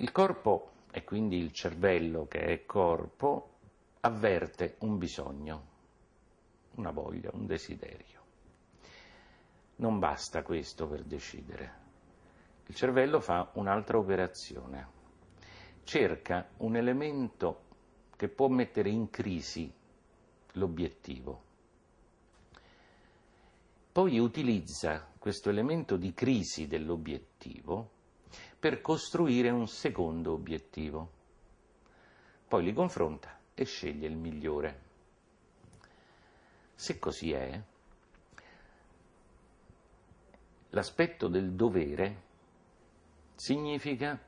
Il corpo, e quindi il cervello che è corpo, avverte un bisogno, una voglia, un desiderio. Non basta questo per decidere. Il cervello fa un'altra operazione. Cerca un elemento che può mettere in crisi l'obiettivo. Poi utilizza questo elemento di crisi dell'obiettivo per costruire un secondo obiettivo. Poi li confronta e sceglie il migliore. Se così è, l'aspetto del dovere significa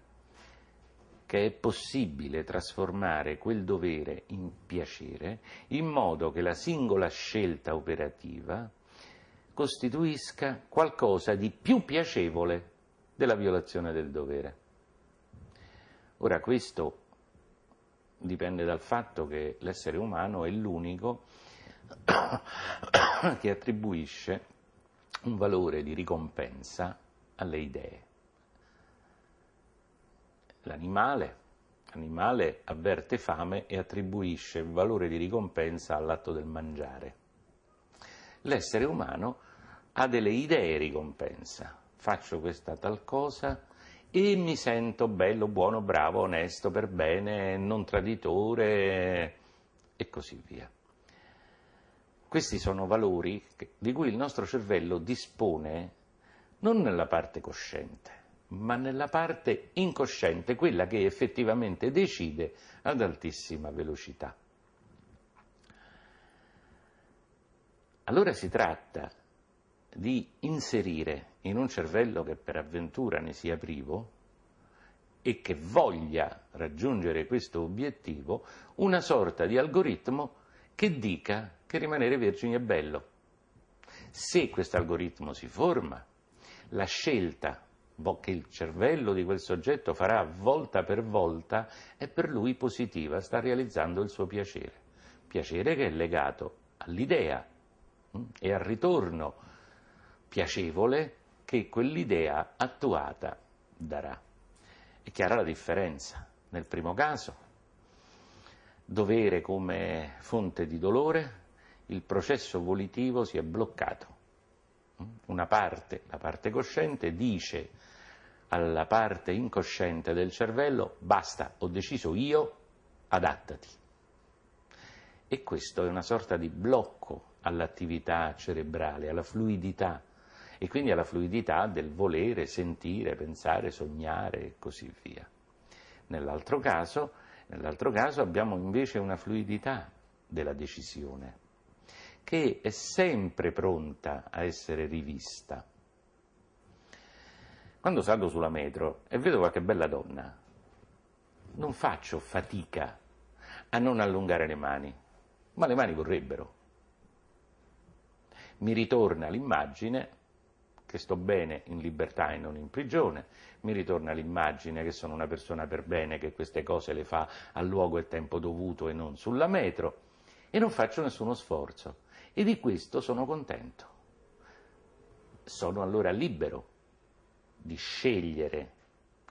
che è possibile trasformare quel dovere in piacere in modo che la singola scelta operativa costituisca qualcosa di più piacevole della violazione del dovere. Ora questo dipende dal fatto che l'essere umano è l'unico che attribuisce un valore di ricompensa alle idee. L'animale, l'animale avverte fame e attribuisce valore di ricompensa all'atto del mangiare. L'essere umano ha delle idee ricompensa, faccio questa tal cosa e mi sento bello, buono, bravo, onesto, per bene, non traditore e così via. Questi sono valori di cui il nostro cervello dispone non nella parte cosciente, ma nella parte incosciente, quella che effettivamente decide ad altissima velocità. Allora si tratta di inserire in un cervello che per avventura ne sia privo e che voglia raggiungere questo obiettivo, una sorta di algoritmo che dica che rimanere vergini è bello. Se questo algoritmo si forma, la scelta che il cervello di quel soggetto farà volta per volta è per lui positiva, sta realizzando il suo piacere, piacere che è legato all'idea hm, e al ritorno piacevole che quell'idea attuata darà. È chiara la differenza. Nel primo caso, dovere come fonte di dolore, il processo volitivo si è bloccato. Una parte, la parte cosciente, dice alla parte incosciente del cervello basta, ho deciso io, adattati. E questo è una sorta di blocco all'attività cerebrale, alla fluidità e quindi alla fluidità del volere, sentire, pensare, sognare e così via. Nell'altro caso, nell'altro caso abbiamo invece una fluidità della decisione che è sempre pronta a essere rivista. Quando salgo sulla metro e vedo qualche bella donna, non faccio fatica a non allungare le mani, ma le mani vorrebbero. Mi ritorna l'immagine che sto bene in libertà e non in prigione, mi ritorna l'immagine che sono una persona per bene, che queste cose le fa a luogo e tempo dovuto e non sulla metro, e non faccio nessuno sforzo, e di questo sono contento. Sono allora libero di scegliere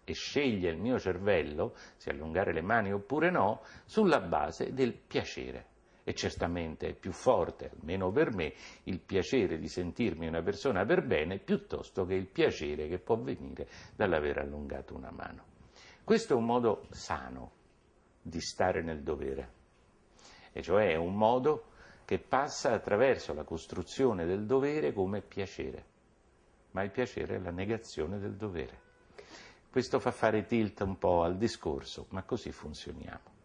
e sceglie il mio cervello se allungare le mani oppure no sulla base del piacere e certamente è più forte, almeno per me, il piacere di sentirmi una persona per bene piuttosto che il piacere che può venire dall'aver allungato una mano. Questo è un modo sano di stare nel dovere, e cioè è un modo che passa attraverso la costruzione del dovere come piacere, ma il piacere è la negazione del dovere. Questo fa fare tilt un po' al discorso, ma così funzioniamo.